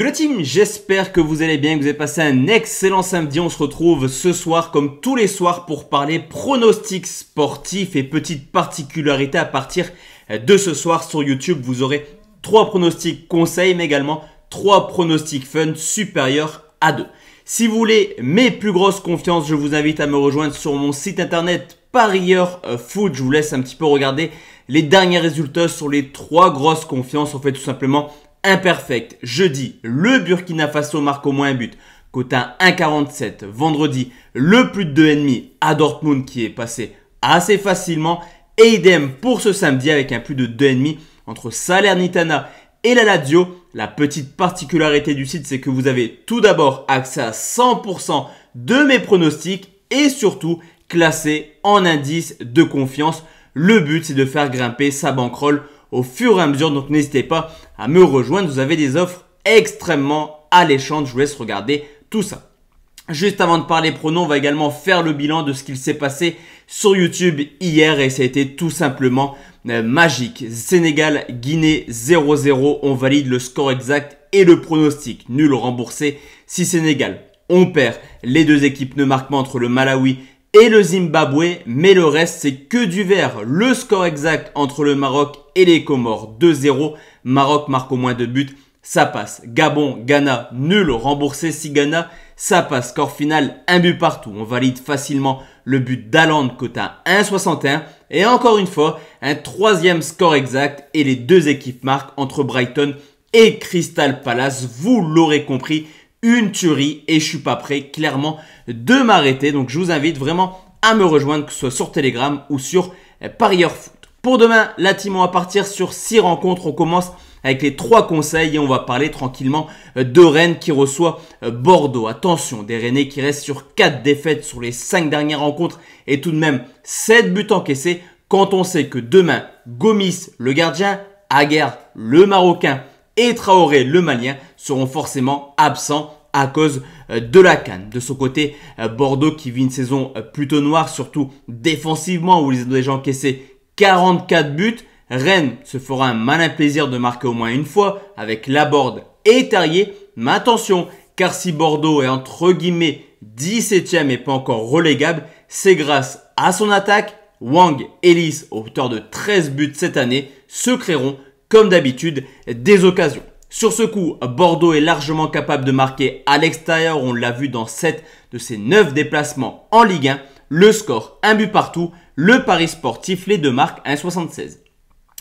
Le team, j'espère que vous allez bien, que vous avez passé un excellent samedi. On se retrouve ce soir comme tous les soirs pour parler pronostics sportifs et petites particularités à partir de ce soir sur YouTube. Vous aurez trois pronostics conseils mais également trois pronostics fun supérieurs à deux. Si vous voulez mes plus grosses confiances, je vous invite à me rejoindre sur mon site internet Parieur euh, Foot. Je vous laisse un petit peu regarder les derniers résultats sur les trois grosses confiances. en fait tout simplement imperfect. Jeudi, le Burkina Faso marque au moins un but. Cotin 1,47. Vendredi, le plus de 2,5 à Dortmund qui est passé assez facilement. Et idem pour ce samedi avec un plus de 2,5 entre Salernitana et la Lazio. La petite particularité du site, c'est que vous avez tout d'abord accès à 100% de mes pronostics et surtout classé en indice de confiance. Le but, c'est de faire grimper sa banquerolle au fur et à mesure. Donc n'hésitez pas à me rejoindre. Vous avez des offres extrêmement alléchantes. Je vous laisse regarder tout ça. Juste avant de parler pronoms, on va également faire le bilan de ce qu'il s'est passé sur YouTube hier et ça a été tout simplement euh, magique. Sénégal, Guinée 0-0, on valide le score exact et le pronostic. Nul remboursé si Sénégal. On perd. Les deux équipes ne marquent pas entre le Malawi et le Zimbabwe, mais le reste c'est que du vert. Le score exact entre le Maroc et les Comores 2-0. Maroc marque au moins deux buts, ça passe. Gabon, Ghana, nul, remboursé si Ghana, ça passe. Score final, un but partout. On valide facilement le but d'Aland côté 1,61. Et encore une fois, un troisième score exact et les deux équipes marquent entre Brighton et Crystal Palace. Vous l'aurez compris, une tuerie et je suis pas prêt clairement de m'arrêter. Donc je vous invite vraiment à me rejoindre, que ce soit sur Telegram ou sur euh, Parieur Foot. Pour demain, la à partir sur 6 rencontres. On commence avec les trois conseils et on va parler tranquillement euh, de Rennes qui reçoit euh, Bordeaux. Attention, des Rennes qui restent sur 4 défaites sur les 5 dernières rencontres et tout de même 7 buts encaissés quand on sait que demain, Gomis, le gardien, Aguerre, le Marocain et Traoré, le Malien seront forcément absents à cause euh, de la canne. De son côté, euh, Bordeaux qui vit une saison euh, plutôt noire, surtout défensivement, où ils ont déjà encaissé 44 buts. Rennes se fera un malin plaisir de marquer au moins une fois avec Laborde et Terrier. Mais attention, car si Bordeaux est entre guillemets 17ème et pas encore relégable, c'est grâce à son attaque. Wang et Ellis, auteur de 13 buts cette année, se créeront, comme d'habitude, des occasions. Sur ce coup, Bordeaux est largement capable de marquer à l'extérieur, on l'a vu dans 7 de ses 9 déplacements en Ligue 1. Le score, un but partout, le Paris sportif, les deux marques, 1,76.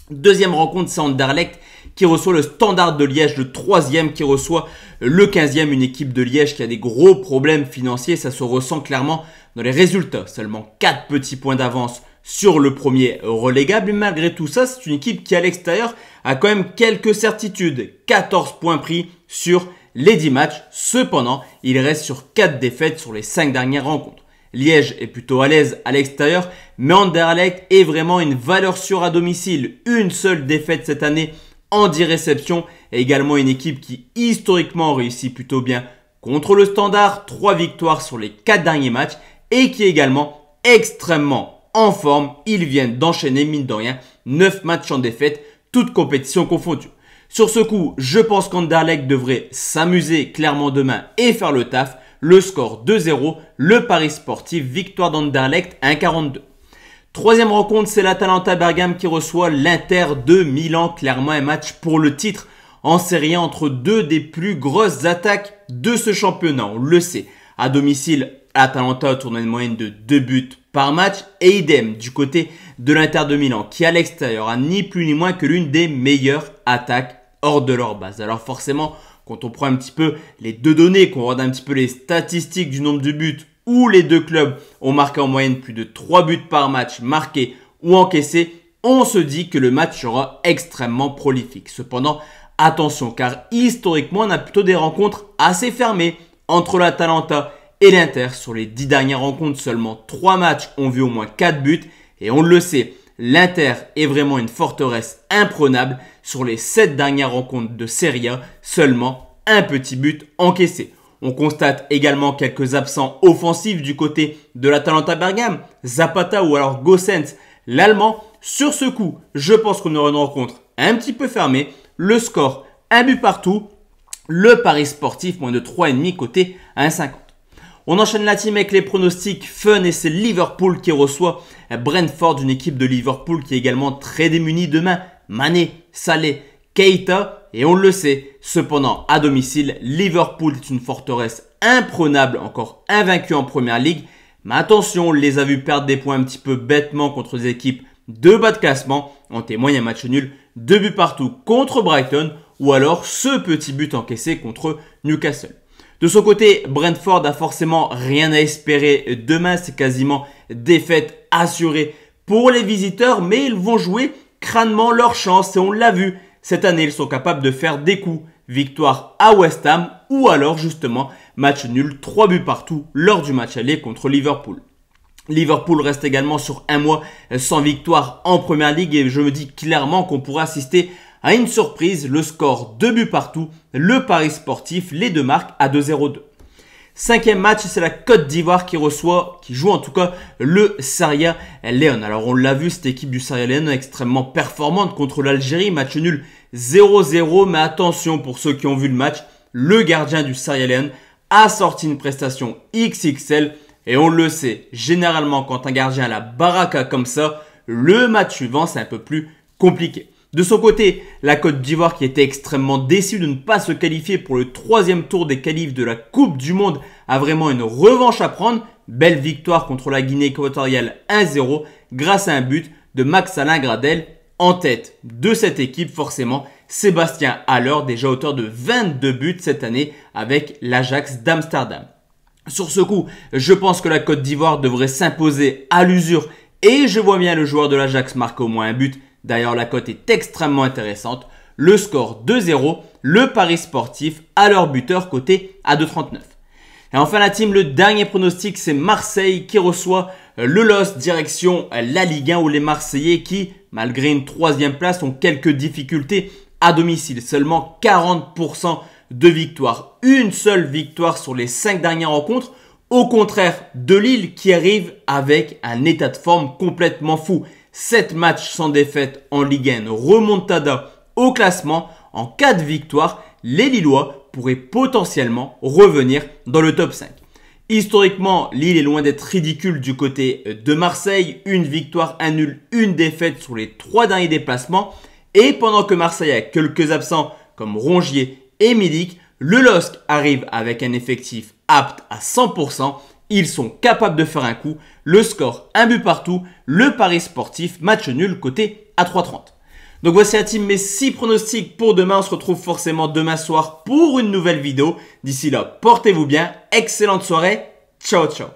Deuxième rencontre, c'est Anderlecht qui reçoit le Standard de Liège, le troisième qui reçoit le 15e, une équipe de Liège qui a des gros problèmes financiers, ça se ressent clairement dans les résultats. Seulement 4 petits points d'avance sur le premier relégable. malgré tout ça, c'est une équipe qui à l'extérieur a quand même quelques certitudes. 14 points pris sur les 10 matchs. Cependant, il reste sur 4 défaites sur les 5 dernières rencontres. Liège est plutôt à l'aise à l'extérieur, mais Anderlecht est vraiment une valeur sûre à domicile. Une seule défaite cette année en 10 réceptions et également une équipe qui historiquement réussit plutôt bien contre le standard, 3 victoires sur les 4 derniers matchs et qui est également extrêmement en forme. Ils viennent d'enchaîner, mine de rien, 9 matchs en défaite, toutes compétitions confondues. Sur ce coup, je pense qu'Anderlecht devrait s'amuser clairement demain et faire le taf. Le score 2-0, le Paris sportif, victoire d'Anderlecht 1-42. Troisième rencontre, c'est l'Atalanta Bergame qui reçoit l'Inter de Milan. Clairement un match pour le titre en série entre deux des plus grosses attaques de ce championnat. On le sait. À domicile, Atalanta a tourné une moyenne de 2 buts par match et idem du côté de l'Inter de Milan qui à l'extérieur a ni plus ni moins que l'une des meilleures attaques hors de leur base. Alors forcément, quand on prend un petit peu les deux données, qu'on regarde un petit peu les statistiques du nombre de buts où les deux clubs ont marqué en moyenne plus de 3 buts par match marqués ou encaissés, on se dit que le match sera extrêmement prolifique. Cependant, attention car historiquement, on a plutôt des rencontres assez fermées entre l'Atalanta et l'Inter sur les 10 dernières rencontres, seulement 3 matchs ont vu au moins 4 buts et on le sait, l'Inter est vraiment une forteresse imprenable sur les 7 dernières rencontres de Serie A, seulement un petit but encaissé. On constate également quelques absents offensifs du côté de l'Atalanta Bergame, Zapata ou alors Gossens, l'Allemand. Sur ce coup, je pense qu'on aura une rencontre un petit peu fermée. Le score, un but partout. Le Paris sportif, moins de 3,5 côté à 1,50. On enchaîne la team avec les pronostics fun et c'est Liverpool qui reçoit Brentford, une équipe de Liverpool qui est également très démunie demain. Mané, Salé, Keita et on le sait. Cependant, à domicile, Liverpool est une forteresse imprenable, encore invaincue en Première Ligue. Mais attention, on les a vus perdre des points un petit peu bêtement contre des équipes de bas de classement. On témoigne un match nul, deux buts partout contre Brighton ou alors ce petit but encaissé contre Newcastle. De son côté, Brentford a forcément rien à espérer demain, c'est quasiment défaite assurée pour les visiteurs, mais ils vont jouer crânement leur chance et on l'a vu, cette année ils sont capables de faire des coups. Victoire à West Ham ou alors justement match nul, 3 buts partout lors du match aller contre Liverpool. Liverpool reste également sur un mois sans victoire en Première Ligue et je me dis clairement qu'on pourra assister à une surprise, le score 2 buts partout, le pari sportif, les deux marques à 2-0-2. Cinquième match, c'est la Côte d'Ivoire qui reçoit, qui joue en tout cas le Saria Leone. Alors on l'a vu, cette équipe du Saria Leone extrêmement performante contre l'Algérie, match nul 0-0, mais attention pour ceux qui ont vu le match, le gardien du Saria Leone a sorti une prestation XXL et on le sait, généralement quand un gardien a la baraka comme ça, le match suivant c'est un peu plus compliqué. De son côté, la Côte d'Ivoire qui était extrêmement déçue de ne pas se qualifier pour le troisième tour des qualifs de la Coupe du Monde a vraiment une revanche à prendre. Belle victoire contre la Guinée équatoriale 1-0 grâce à un but de Max Alain Gradel en tête de cette équipe forcément. Sébastien Haller, déjà auteur de 22 buts cette année avec l'Ajax d'Amsterdam. Sur ce coup, je pense que la Côte d'Ivoire devrait s'imposer à l'usure et je vois bien le joueur de l'Ajax marquer au moins un but D'ailleurs, la cote est extrêmement intéressante. Le score 2-0, le pari sportif à leur buteur côté à 2,39. Et enfin la team, le dernier pronostic, c'est Marseille qui reçoit euh, le loss direction euh, la Ligue 1 où les Marseillais qui, malgré une troisième place, ont quelques difficultés à domicile. Seulement 40% de victoire. Une seule victoire sur les cinq dernières rencontres. Au contraire de Lille qui arrive avec un état de forme complètement fou. 7 matchs sans défaite en Ligue 1, remontada au classement. En cas de victoire, les Lillois pourraient potentiellement revenir dans le top 5. Historiquement, Lille est loin d'être ridicule du côté de Marseille. Une victoire, annule une défaite sur les trois derniers déplacements. Et pendant que Marseille a quelques absents comme Rongier et Milik, le LOSC arrive avec un effectif apte à 100% ils sont capables de faire un coup. Le score, un but partout. Le pari sportif, match nul, côté à 3,30. Donc voici un team mes 6 pronostics pour demain. On se retrouve forcément demain soir pour une nouvelle vidéo. D'ici là, portez-vous bien. Excellente soirée. Ciao, ciao.